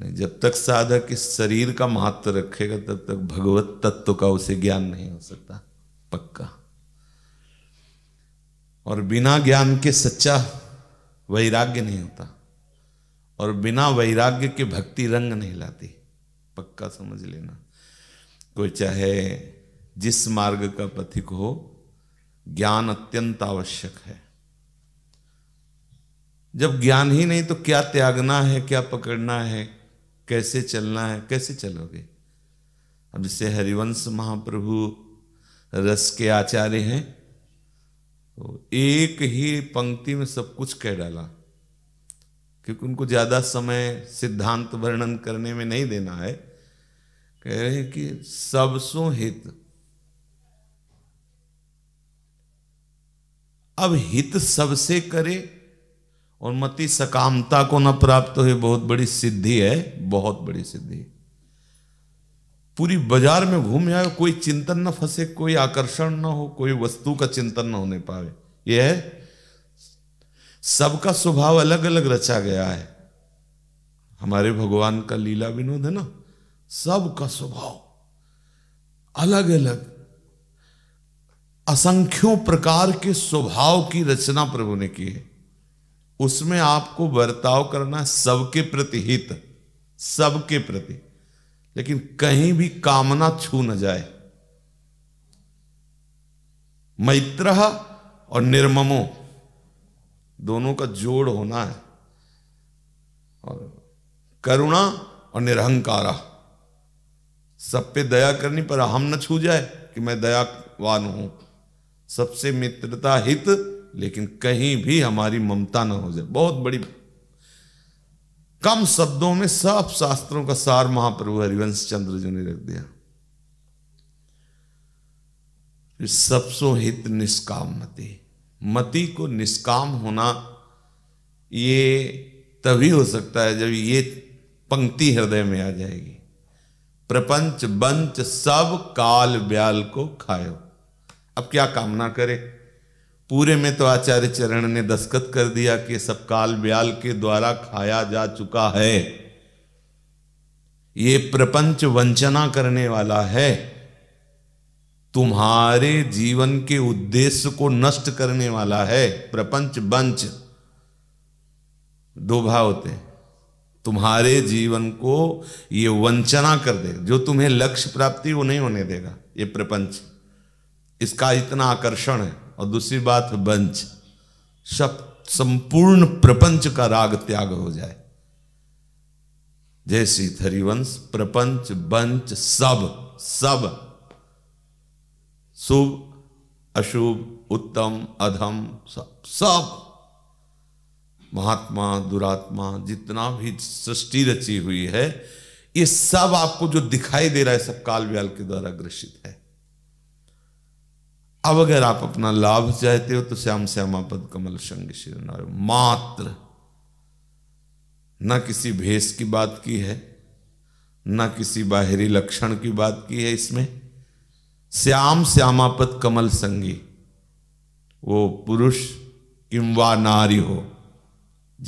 नहीं जब तक साधक इस शरीर का महत्व रखेगा तब तक भगवत तत्व का उसे ज्ञान नहीं हो सकता पक्का और बिना ज्ञान के सच्चा वैराग्य नहीं होता और बिना वैराग्य के भक्ति रंग नहीं लाती पक्का समझ लेना कोई चाहे जिस मार्ग का पथिक हो ज्ञान अत्यंत आवश्यक है जब ज्ञान ही नहीं तो क्या त्यागना है क्या पकड़ना है कैसे चलना है कैसे चलोगे अब जैसे हरिवंश महाप्रभु रस के आचार्य हैं तो एक ही पंक्ति में सब कुछ कह डाला क्योंकि उनको ज़्यादा समय सिद्धांत वर्णन करने में नहीं देना है कह रहे हैं कि सबसों हित अब हित सबसे करे और मति सकामता को न प्राप्त हुई बहुत बड़ी सिद्धि है बहुत बड़ी सिद्धि पूरी बाजार में घूम आए कोई चिंतन न फंसे कोई आकर्षण न हो कोई वस्तु का चिंतन न होने पावे यह है सबका स्वभाव अलग अलग रचा गया है हमारे भगवान का लीला विनोद है ना सबका स्वभाव अलग अलग असंख्यों प्रकार के स्वभाव की रचना प्रभु ने की है उसमें आपको बर्ताव करना सबके प्रति हित सबके प्रति लेकिन कहीं भी कामना छू न जाए मैत्र और निर्ममो दोनों का जोड़ होना है और करुणा और निरहंकारा सब पे दया करनी पर हम न छू जाए कि मैं दयावान हूं सबसे मित्रता हित लेकिन कहीं भी हमारी ममता न हो जाए बहुत बड़ी कम शब्दों में सब शास्त्रों का सार महाप्रभु हरिवंश चंद्र जी ने रख दिया सबसो हित निष्काम मति मति को निष्काम होना ये तभी हो सकता है जब ये पंक्ति हृदय में आ जाएगी प्रपंच बंच सब काल ब्याल को खायो अब क्या कामना करे पूरे में तो आचार्य चरण ने दस्खत कर दिया कि सब काल व्याल के द्वारा खाया जा चुका है ये प्रपंच वंचना करने वाला है तुम्हारे जीवन के उद्देश्य को नष्ट करने वाला है प्रपंच बंच दो भाव होते हैं तुम्हारे जीवन को ये वंचना कर दे जो तुम्हें लक्ष्य प्राप्ति वो नहीं होने देगा ये प्रपंच इसका इतना आकर्षण है और दूसरी बात वंश सब संपूर्ण प्रपंच का राग त्याग हो जाए जैसी हरिवंश प्रपंच वंश सब सब शुभ अशुभ उत्तम अधम सब सब महात्मा दुरात्मा जितना भी सृष्टि रची हुई है ये सब आपको जो दिखाई दे रहा है सब काल व्याल के द्वारा ग्रसित है अब अगर आप अपना लाभ चाहते हो तो श्याम श्यामा पद कमल संग शिरनार मात्र ना किसी भेष की बात की है ना किसी बाहरी लक्षण की बात की है इसमें श्याम श्यामापद कमल संगी वो पुरुष किम्वा नारी हो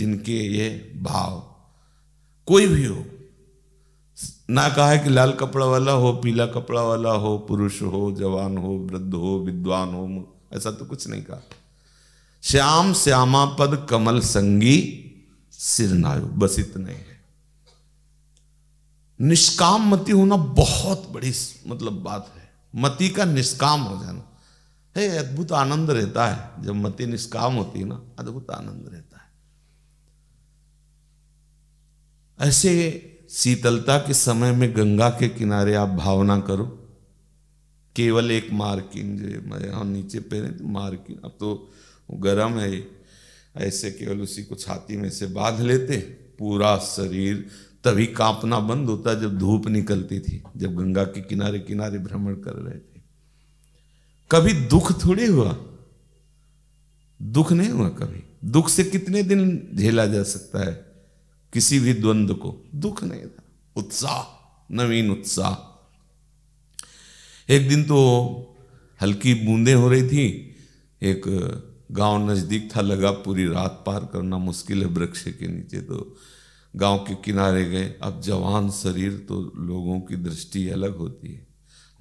जिनके ये भाव कोई भी हो ना कहा है कि लाल कपड़ा वाला हो पीला कपड़ा वाला हो पुरुष हो जवान हो वृद्ध हो विद्वान हो ऐसा तो कुछ नहीं कहा श्याम श्यामा पद कमल संगी सिरनायु बस इतना ही है निष्काम मती होना बहुत बड़ी मतलब बात है मती का निष्काम हो जाना है अद्भुत आनंद रहता है जब मति निष्काम होती है ना अद्भुत आनंद रहता है ऐसे शीतलता के समय में गंगा के किनारे आप भावना करो केवल एक मार्किंग जो मैं हम नीचे पहने तो मार्किंग अब तो गर्म है ऐसे केवल उसी को छाती में से बांध लेते पूरा शरीर तभी कांपना बंद होता जब धूप निकलती थी जब गंगा के किनारे किनारे भ्रमण कर रहे थे कभी दुख थोड़े हुआ दुख नहीं हुआ कभी दुख से कितने दिन झेला जा सकता है किसी भी द्वंद्व को दुख नहीं था उत्साह नवीन उत्साह एक दिन तो हल्की बूंदे हो रही थी एक गांव नज़दीक था लगा पूरी रात पार करना मुश्किल है वृक्ष के नीचे तो गांव के किनारे गए अब जवान शरीर तो लोगों की दृष्टि अलग होती है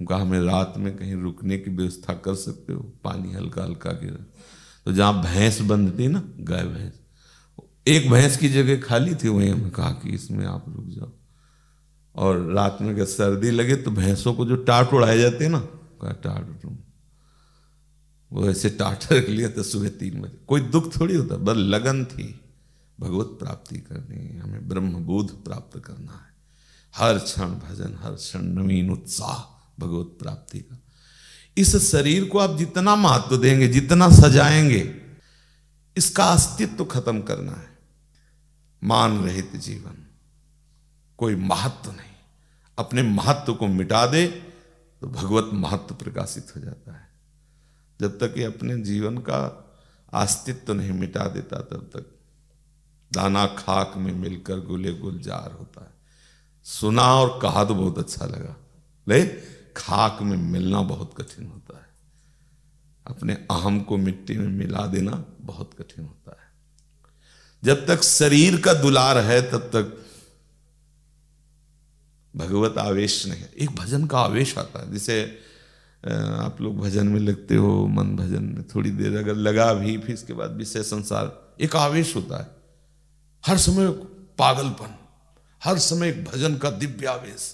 उनका हमें रात में कहीं रुकने की व्यवस्था कर सकते हो पानी हल्का हल्का गिर तो जहाँ भैंस बंधती ना गाय भैंस एक भैंस की जगह खाली थी वहीं हमें कहा कि इसमें आप रुक जाओ और रात में अगर सर्दी लगे तो भैंसों को जो टाट उड़ाए जाते हैं ना कहा टाट वो ऐसे टाट रख लिया था सुबह तीन बजे कोई दुख थोड़ी होता बस लगन थी भगवत प्राप्ति करनी है हमें ब्रह्म बोध प्राप्त करना है हर क्षण भजन हर क्षण नवीन उत्साह भगवत प्राप्ति का इस शरीर को आप जितना महत्व देंगे जितना सजाएंगे इसका अस्तित्व खत्म करना है मान रहित जीवन कोई महत्व नहीं अपने महत्व को मिटा दे तो भगवत महत्व प्रकाशित हो जाता है जब तक ये अपने जीवन का अस्तित्व नहीं मिटा देता तब तक दाना खाक में मिलकर गुले गुलजार होता है सुना और कहा तो बहुत अच्छा लगा ले खाक में मिलना बहुत कठिन होता है अपने अहम को मिट्टी में मिला देना बहुत कठिन होता है जब तक शरीर का दुलार है तब तक भगवत आवेश नहीं है एक भजन का आवेश आता है जिसे आप लोग भजन में लगते हो मन भजन में थोड़ी देर अगर लगा भी फिर इसके बाद विषय संसार एक आवेश होता है हर समय पागलपन हर समय एक भजन का दिव्य आवेश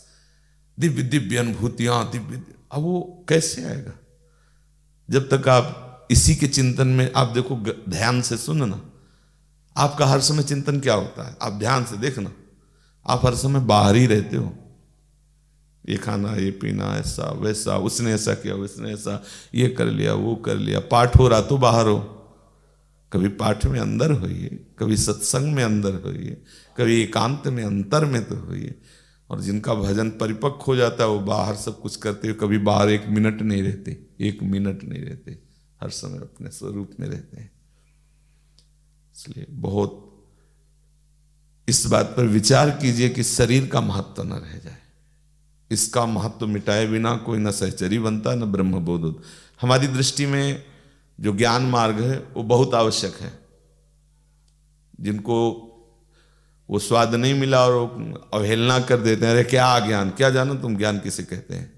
दिव्य दिव्य अनुभूतियां दिव्य अब वो कैसे आएगा जब तक आप इसी के चिंतन में आप देखो ध्यान से सुनना आपका हर समय चिंतन क्या होता है आप ध्यान से देखना आप हर समय बाहर ही रहते हो ये खाना ये पीना ऐसा वैसा उसने ऐसा किया उसने ऐसा ये कर लिया वो कर लिया पाठ हो रहा तो बाहर हो कभी पाठ में अंदर होइए कभी सत्संग में अंदर होइए कभी एकांत में अंतर में तो होइए और जिनका भजन परिपक्व हो जाता है वो बाहर सब कुछ करते हुए कभी बाहर एक मिनट नहीं रहते एक मिनट नहीं रहते हर समय अपने स्वरूप में रहते हैं इसलिए बहुत इस बात पर विचार कीजिए कि शरीर का महत्व न रह जाए इसका महत्व मिटाए बिना कोई न सहचरी बनता न ब्रह्म बोध हमारी दृष्टि में जो ज्ञान मार्ग है वो बहुत आवश्यक है जिनको वो स्वाद नहीं मिला और अवहेलना कर देते हैं अरे क्या ज्ञान क्या जानो तुम ज्ञान किसे कहते हैं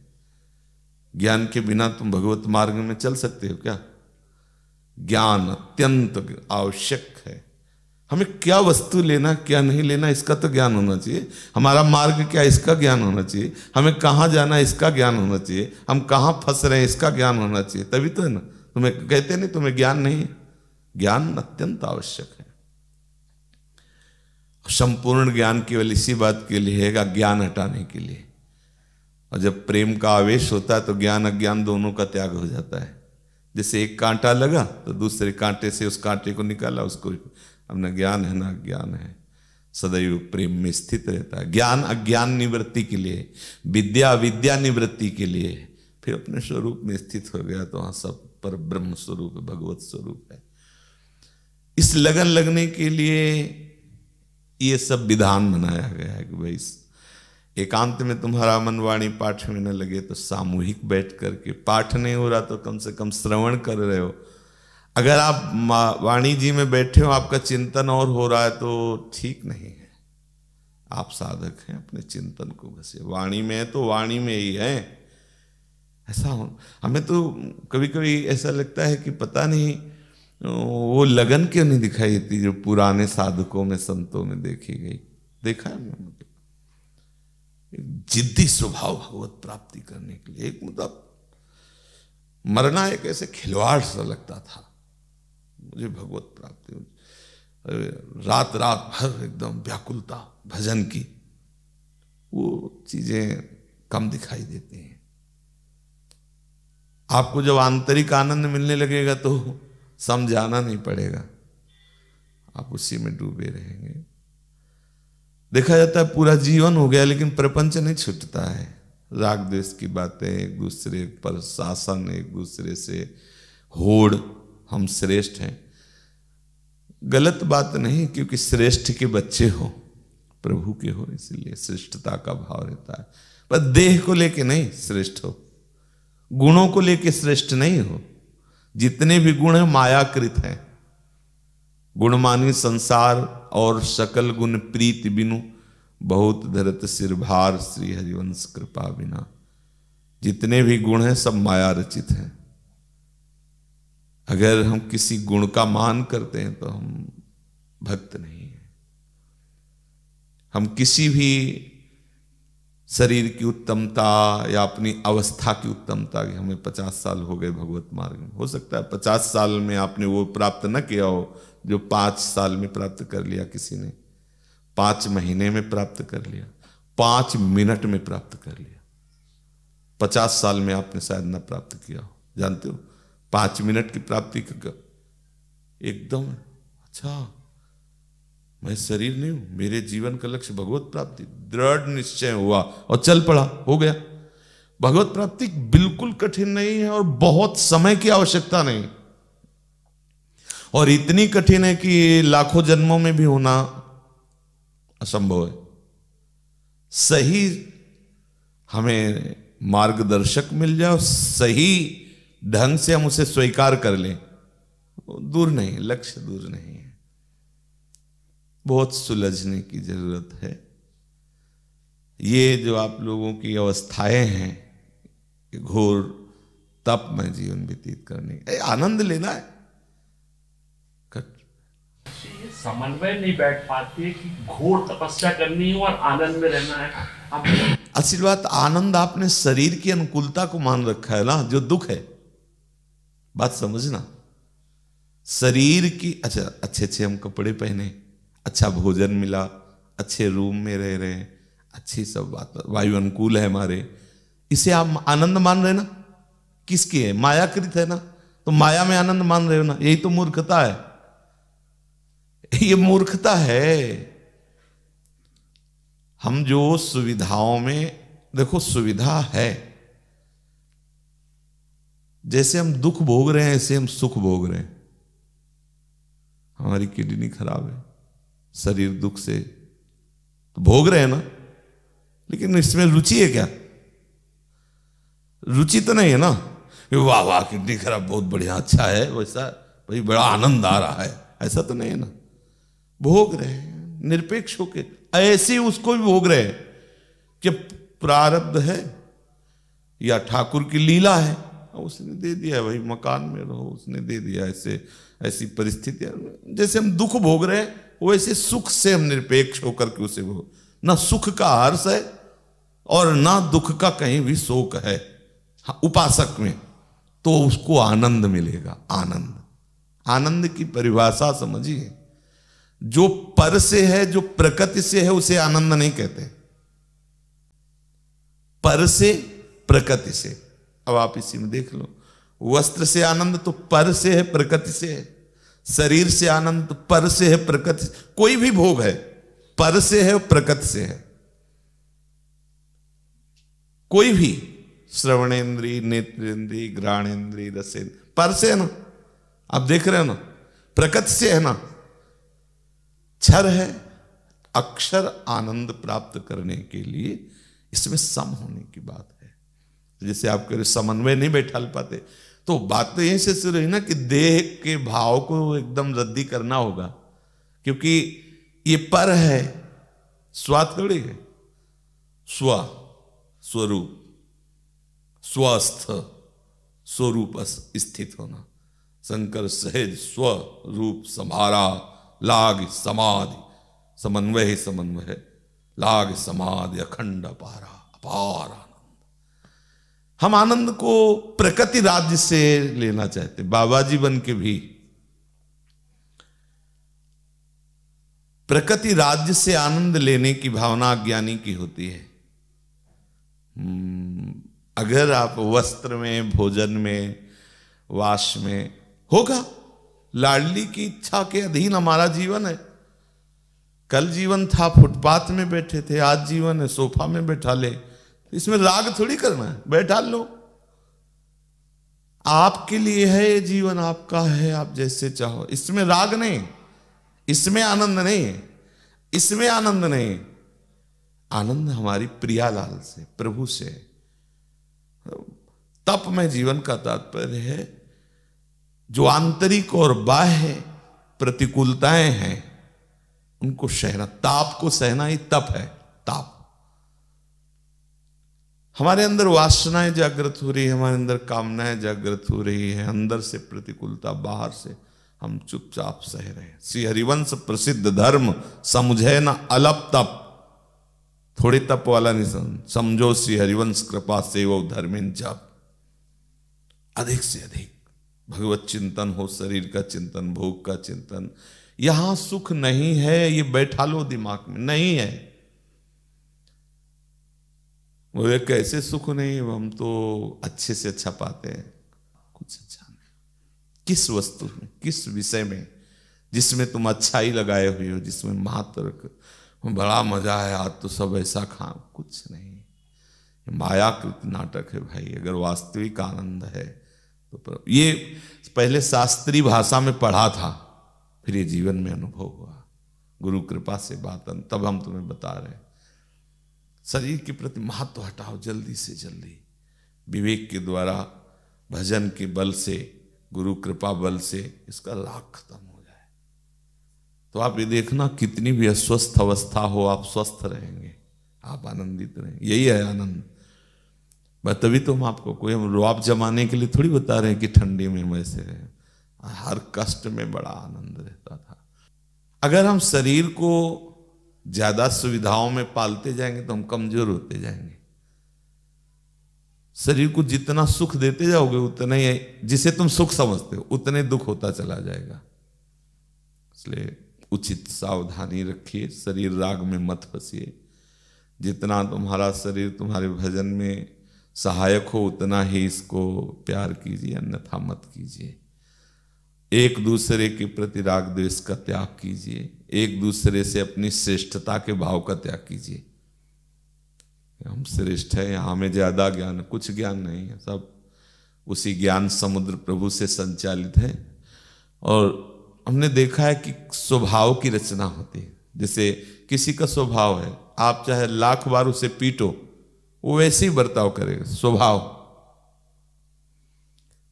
ज्ञान के बिना तुम भगवत मार्ग में चल सकते हो क्या ज्ञान अत्यंत आवश्यक है हमें क्या वस्तु लेना क्या नहीं लेना इसका तो ज्ञान होना चाहिए हमारा मार्ग क्या इसका ज्ञान होना चाहिए हमें कहाँ जाना इसका ज्ञान होना चाहिए हम कहाँ फंस रहे हैं इसका ज्ञान होना चाहिए तभी तो है ना तुम्हें कहते नहीं तुम्हें ज्ञान नहीं है ज्ञान अत्यंत आवश्यक है संपूर्ण ज्ञान केवल इसी बात के लिए है ज्ञान हटाने के लिए और जब प्रेम का आवेश होता है तो ज्ञान अज्ञान दोनों का त्याग हो जाता है जैसे एक कांटा लगा तो दूसरे कांटे से उस कांटे को निकाला उसको अब ना ज्ञान है ना अज्ञान है सदैव प्रेम में स्थित रहता है ज्ञान अज्ञान निवृत्ति के लिए विद्या विद्या निवृत्ति के लिए फिर अपने स्वरूप में स्थित हो गया तो वहाँ सब पर ब्रह्म स्वरूप भगवत स्वरूप है इस लगन लगने के लिए ये सब विधान बनाया गया है कि भाई एकांत में तुम्हारा मनवाणी पाठ में न लगे तो सामूहिक बैठ करके पाठ नहीं हो रहा तो कम से कम श्रवण कर रहे हो अगर आप वाणी जी में बैठे हो आपका चिंतन और हो रहा है तो ठीक नहीं है आप साधक हैं अपने चिंतन को बसे वाणी में है तो वाणी में ही है ऐसा हो हमें तो कभी कभी ऐसा लगता है कि पता नहीं वो लगन क्यों नहीं दिखाई देती जो पुराने साधकों में संतों में देखी गई देखा है मतलब जिद्दी स्वभाव भगवत प्राप्ति करने के लिए एक मतलब मरना एक ऐसे खिलवाड़ सा लगता था मुझे भगवत प्राप्ति रात रात भर एकदम व्याकुलता भजन की वो चीजें कम दिखाई देती हैं आपको जब आंतरिक आनंद मिलने लगेगा तो समझाना नहीं पड़ेगा आप उसी में डूबे रहेंगे देखा जाता है पूरा जीवन हो गया लेकिन प्रपंच नहीं छूटता है राग देश की बातें एक दूसरे पर शासन एक दूसरे से होड़ हम श्रेष्ठ हैं गलत बात नहीं क्योंकि श्रेष्ठ के बच्चे हो प्रभु के हो इसलिए श्रेष्ठता का भाव रहता है पर देह को लेके नहीं श्रेष्ठ हो गुणों को लेके श्रेष्ठ नहीं हो जितने भी गुण हैं मायाकृत हैं गुणमानी संसार और सकल गुण प्रीत बिनु बहुत धरत सिर भार श्री हरिवंश कृपा बिना जितने भी गुण हैं सब माया रचित हैं अगर हम किसी गुण का मान करते हैं तो हम भक्त नहीं हैं हम किसी भी शरीर की उत्तमता या अपनी अवस्था की उत्तमता कि हमें पचास साल हो गए भगवत मार्ग में हो सकता है पचास साल में आपने वो प्राप्त न किया हो जो पांच साल में प्राप्त कर लिया किसी ने पाँच महीने में प्राप्त कर लिया पांच मिनट में प्राप्त कर लिया पचास साल में आपने शायद ना प्राप्त किया हो जानते हो पाँच मिनट की प्राप्ति एकदम अच्छा मैं शरीर नहीं हूं मेरे जीवन का लक्ष्य भगवत प्राप्ति दृढ़ निश्चय हुआ और चल पड़ा हो गया भगवत प्राप्ति बिल्कुल कठिन नहीं है और बहुत समय की आवश्यकता नहीं और इतनी कठिन है कि लाखों जन्मों में भी होना असंभव है सही हमें मार्गदर्शक मिल जाए और सही ढंग से हम उसे स्वीकार कर लें दूर नहीं लक्ष्य दूर नहीं है बहुत सुलझने की ज़रूरत है ये जो आप लोगों की अवस्थाएं हैं घोर तप में जीवन व्यतीत करने आनंद लेना है समन्वय नहीं बैठ पाती कि घोर तपस्या करनी है और आनंद में रहना है असली बात आनंद आपने शरीर की अनुकूलता को मान रखा है ना जो दुख है बात समझना शरीर की अच्छा अच्छे अच्छे हम कपड़े पहने अच्छा भोजन मिला अच्छे रूम में रह रहे हैं अच्छी सब बात वायु अनुकूल है हमारे इसे आप आनंद मान रहे ना किसकी है मायाकृत है ना तो माया में आनंद मान रहे हो ना यही तो मूर्खता है ये मूर्खता है हम जो सुविधाओं में देखो सुविधा है जैसे हम दुख भोग रहे हैं ऐसे हम सुख भोग रहे हैं हमारी किडनी खराब है शरीर दुख से तो भोग रहे हैं ना लेकिन इसमें रुचि है क्या रुचि तो नहीं है ना वाह वाह किडनी खराब बहुत बढ़िया अच्छा है वैसा भाई बड़ा आनंद आ रहा है ऐसा तो नहीं है ना भोग रहे हैं निरपेक्ष होके ऐसे उसको भी भोग रहे हैं कि प्रारब्ध है या ठाकुर की लीला है उसने दे दिया भाई मकान में रहो उसने दे दिया ऐसे ऐसी परिस्थितियां जैसे हम दुख भोग रहे हैं वैसे सुख से हम निरपेक्ष होकर के उसे वो ना सुख का हर्ष है और ना दुख का कहीं भी शोक है हाँ, उपासक में तो उसको आनंद मिलेगा आनंद आनंद की परिभाषा समझिए जो पर से है जो प्रकृति से है उसे आनंद नहीं कहते पर से प्रकृति से अब आप इसी में देख लो वस्त्र से आनंद तो पर से है प्रकृति से है शरीर से आनंद पर से है प्रकृति कोई भी भोग है पर से है प्रकृति से है कोई भी श्रवणेन्द्रीय नेत्रेंद्रीय घ्राणेन्द्रीय रसेंद्र पर से है ना आप देख रहे हो ना प्रकृति से है ना क्षर है अक्षर आनंद प्राप्त करने के लिए इसमें सम होने की बात है जैसे आप कह रहे समन्वय नहीं बैठा पाते तो बात तो यहीं से शुरू हुई ना कि देह के भाव को एकदम रद्दी करना होगा क्योंकि ये पर है स्वाद थोड़ी है स्व स्वरूप स्वस्थ स्वरूप स्थित होना शंकर सहज स्वरूप समारा लाग समाधि समन्वय समन्वय लाग समाधि अखंड अपारा अपारा हम आनंद को प्रकृति राज्य से लेना चाहते बाबा जी बन के भी प्रकृति राज्य से आनंद लेने की भावना अज्ञानी की होती है हम्म, अगर आप वस्त्र में भोजन में वास में होगा लाडली की इच्छा के अधीन हमारा जीवन है कल जीवन था फुटपाथ में बैठे थे आज जीवन है सोफा में बैठा ले इसमें राग थोड़ी करना है बैठा लो आपके लिए है ये जीवन आपका है आप जैसे चाहो इसमें राग नहीं इसमें आनंद नहीं है इसमें आनंद नहीं आनंद हमारी प्रियालाल से प्रभु से तप में जीवन का तात्पर्य है जो आंतरिक और बाह्य प्रतिकूलताएं हैं उनको सहना ताप को सहना ही तप है ताप हमारे अंदर वासनाएं जागृत हो रही है हमारे अंदर कामनाएं जागृत हो रही है अंदर से प्रतिकूलता बाहर से हम चुपचाप सह रहे हैं श्री हरिवंश प्रसिद्ध धर्म समझे ना अलप तप थोड़े तप वाला नहीं समझो श्री हरिवंश कृपा सेवो धर्मेन जाप अधिक से अधिक भगवत चिंतन हो शरीर का चिंतन भोग का चिंतन यहां सुख नहीं है ये बैठा लो दिमाग में नहीं है बोले कैसे सुख नहीं हम तो अच्छे से अच्छा पाते हैं कुछ अच्छा नहीं किस वस्तु में किस विषय में जिसमें तुम अच्छाई लगाए हुए हो जिसमें महातर्क बड़ा मजा है आज तो सब ऐसा खा कुछ नहीं मायाकृत नाटक है भाई अगर वास्तविक आनंद है तो ये पहले शास्त्रीय भाषा में पढ़ा था फिर ये जीवन में अनुभव हुआ गुरु कृपा से बात तब हम तुम्हें बता रहे हैं शरीर के प्रति महत्व हटाओ जल्दी से जल्दी विवेक के द्वारा भजन के बल से गुरु कृपा बल से इसका राग खत्म हो जाए तो आप ये देखना कितनी भी अस्वस्थ अवस्था हो आप स्वस्थ रहेंगे आप आनंदित रहेंगे यही है आनंद मैं तभी तो हम आपको कोई हम रुआब जमाने के लिए थोड़ी बता रहे हैं कि ठंडी में वैसे हर कष्ट में बड़ा आनंद रहता था अगर हम शरीर को ज्यादा सुविधाओं में पालते जाएंगे तो हम कमजोर होते जाएंगे शरीर को जितना सुख देते जाओगे उतना ही जिसे तुम सुख समझते हो उतने दुख होता चला जाएगा इसलिए उचित सावधानी रखिए शरीर राग में मत फंसिए जितना तुम्हारा शरीर तुम्हारे भजन में सहायक हो उतना ही इसको प्यार कीजिए अन्यथा मत कीजिए एक दूसरे के प्रति राग द्वेष का त्याग कीजिए एक दूसरे से अपनी श्रेष्ठता के भाव का त्याग कीजिए हम श्रेष्ठ हैं हमें ज़्यादा ज्ञान कुछ ज्ञान नहीं है सब उसी ज्ञान समुद्र प्रभु से संचालित है और हमने देखा है कि स्वभाव की रचना होती है जैसे किसी का स्वभाव है आप चाहे लाख बार उसे पीटो वो वैसे ही बर्ताव करेगा स्वभाव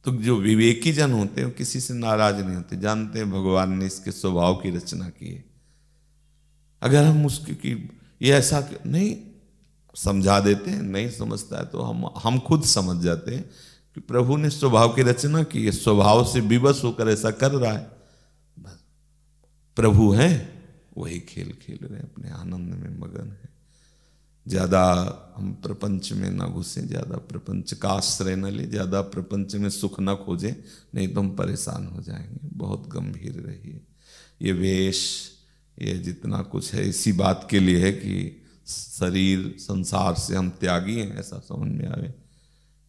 तो जो विवेकी जन होते हैं किसी से नाराज नहीं होते जानते हैं भगवान ने इसके स्वभाव की रचना की है अगर हम उसकी की ये ऐसा नहीं समझा देते हैं नहीं समझता है तो हम हम खुद समझ जाते हैं कि प्रभु ने स्वभाव की रचना की है स्वभाव से विवश होकर ऐसा कर रहा है बस प्रभु हैं वही खेल खेल रहे हैं अपने आनंद में मगन है ज़्यादा हम प्रपंच में ना घुसें ज़्यादा प्रपंच का आश्रय न लें ज़्यादा प्रपंच में सुख न खोजें नहीं तो हम परेशान हो जाएंगे बहुत गंभीर रहिए ये वेश ये जितना कुछ है इसी बात के लिए है कि शरीर संसार से हम त्यागी हैं ऐसा समझ में आवे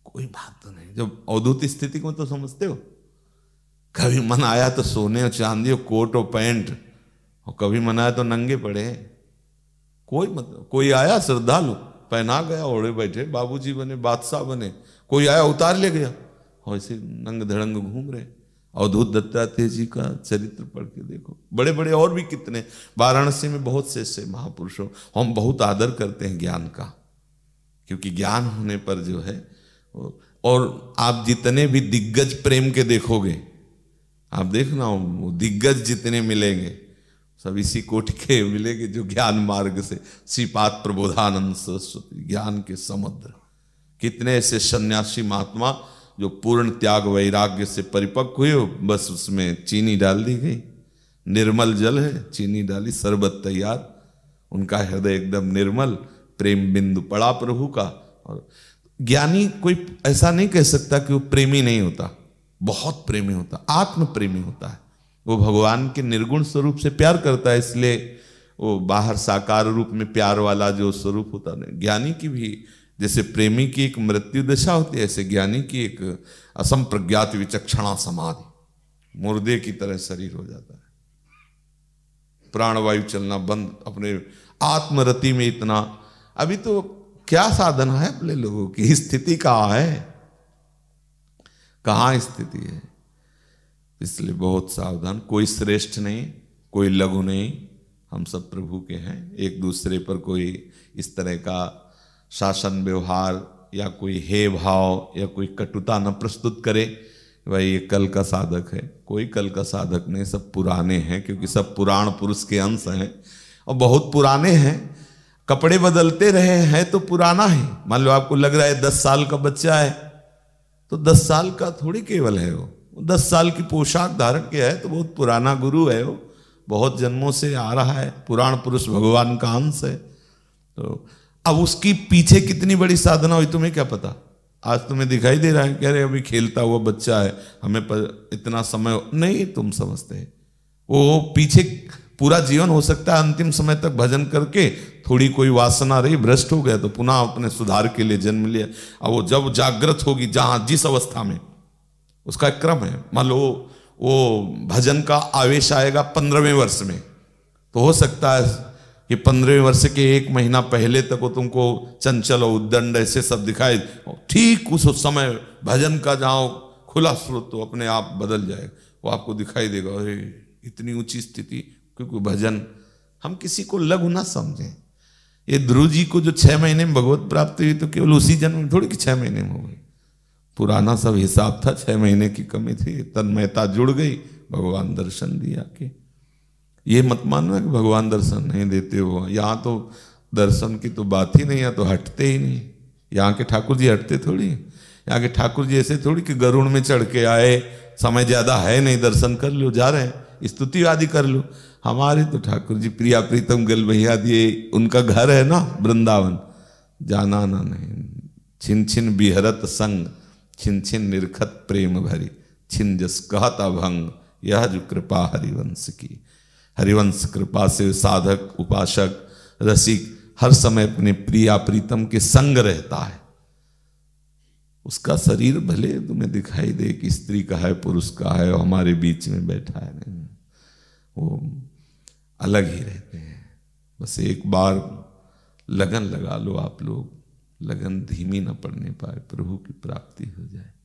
कोई बात तो नहीं जब अवधूत स्थिति को तो समझते हो कभी मन आया तो सोने और चांदी और कोट और पैंट और कभी मन आया तो नंगे पड़े कोई मतलब कोई आया श्रद्धालु पहना गया ओढ़े बैठे बाबूजी बने बादशाह बने कोई आया उतार ले गया और ऐसे नंग धड़ंग घूम रहे अवधूत दत्तात्रेय जी का चरित्र पढ़ के देखो बड़े बड़े और भी कितने वाराणसी में बहुत से ऐसे महापुरुषों हम बहुत आदर करते हैं ज्ञान का क्योंकि ज्ञान होने पर जो है और आप जितने भी दिग्गज प्रेम के देखोगे आप देखना वो दिग्गज जितने मिलेंगे सब इसी कोट के मिलेंगे जो ज्ञान मार्ग से श्रीपात प्रबोधानंद सरस्वती ज्ञान के समुद्र कितने ऐसे सन्यासी महात्मा जो पूर्ण त्याग वैराग्य से परिपक्व हुए बस उसमें चीनी डाल दी गई निर्मल जल है चीनी डाली शरबत तैयार उनका हृदय एकदम निर्मल प्रेम बिंदु पड़ा प्रभु का और ज्ञानी कोई ऐसा नहीं कह सकता कि वो प्रेमी नहीं होता बहुत प्रेमी होता आत्म प्रेमी होता है वो भगवान के निर्गुण स्वरूप से प्यार करता है इसलिए वो बाहर साकार रूप में प्यार वाला जो स्वरूप होता है ज्ञानी की भी जैसे प्रेमी की एक मृत्यु दशा होती है ऐसे ज्ञानी की एक असम प्रज्ञात विचक्षणा समाधि मुर्दे की तरह शरीर हो जाता है प्राणवायु चलना बंद अपने आत्मरति में इतना अभी तो क्या साधन है अपने लोगों की स्थिति कहाँ है कहाँ स्थिति है इसलिए बहुत सावधान कोई श्रेष्ठ नहीं कोई लघु नहीं हम सब प्रभु के हैं एक दूसरे पर कोई इस तरह का शासन व्यवहार या कोई हे भाव या कोई कटुता न प्रस्तुत करे भाई ये कल का साधक है कोई कल का साधक नहीं सब पुराने हैं क्योंकि सब पुराण पुरुष के अंश हैं और बहुत पुराने हैं कपड़े बदलते रहे हैं तो पुराना है मान लो आपको लग रहा है दस साल का बच्चा है तो दस साल का थोड़ी केवल है वो दस साल की पोशाक धारण किया है तो बहुत पुराना गुरु है वो बहुत जन्मों से आ रहा है पुराण पुरुष भगवान का अंश है तो अब उसकी पीछे कितनी बड़ी साधना हुई तुम्हें क्या पता आज तुम्हें दिखाई दे रहा है कह रहे अभी खेलता हुआ बच्चा है हमें पर इतना समय नहीं तुम समझते वो पीछे पूरा जीवन हो सकता है अंतिम समय तक भजन करके थोड़ी कोई वासना रही भ्रष्ट हो गया तो पुनः अपने सुधार के लिए जन्म लिया अब वो जब जागृत होगी जहां जिस अवस्था में उसका क्रम है मान लो वो भजन का आवेश आएगा पंद्रहवें वर्ष में तो हो सकता है कि पंद्रहवें वर्ष के एक महीना पहले तक वो तुमको चंचल और उद्दंड ऐसे सब दिखाए ठीक उस समय भजन का जाओ खुला स्रोत तो अपने आप बदल जाएगा वो आपको दिखाई देगा अरे इतनी ऊंची स्थिति क्योंकि भजन हम किसी को लघु ना समझें ये ध्रुव जी को जो छः महीने में भगवत प्राप्ति हुई तो केवल उसी जन्म में थोड़ी कि छः महीने में हो गई पुराना सब हिसाब था छः महीने की कमी थी तन्मयता जुड़ गई भगवान दर्शन दिया कि ये मत मानना कि भगवान दर्शन नहीं देते हो यहाँ तो दर्शन की तो बात ही नहीं है तो हटते ही नहीं यहाँ के ठाकुर जी हटते थोड़ी यहाँ के ठाकुर जी ऐसे थोड़ी कि गरुड़ में चढ़ के आए समय ज़्यादा है नहीं दर्शन कर लो जा रहे हैं स्तुति आदि कर लो हमारे तो ठाकुर जी प्रिया प्रीतम गल भैया दिए उनका घर है ना वृंदावन जाना ना नहीं छिन छिन बिहरत संग छिन छिन निरखत प्रेम भरी छिन जस कहत अभंग यह जो कृपा हरिवंश की हरिवंश कृपा से साधक उपासक रसिक हर समय अपने प्रिया प्रीतम के संग रहता है उसका शरीर भले तुम्हें दिखाई दे कि स्त्री का है पुरुष का है और हमारे बीच में बैठा है नहीं वो अलग ही रहते हैं बस एक बार लगन लगा लो आप लोग लगन धीमी न पड़ने पाए प्रभु की प्राप्ति हो जाए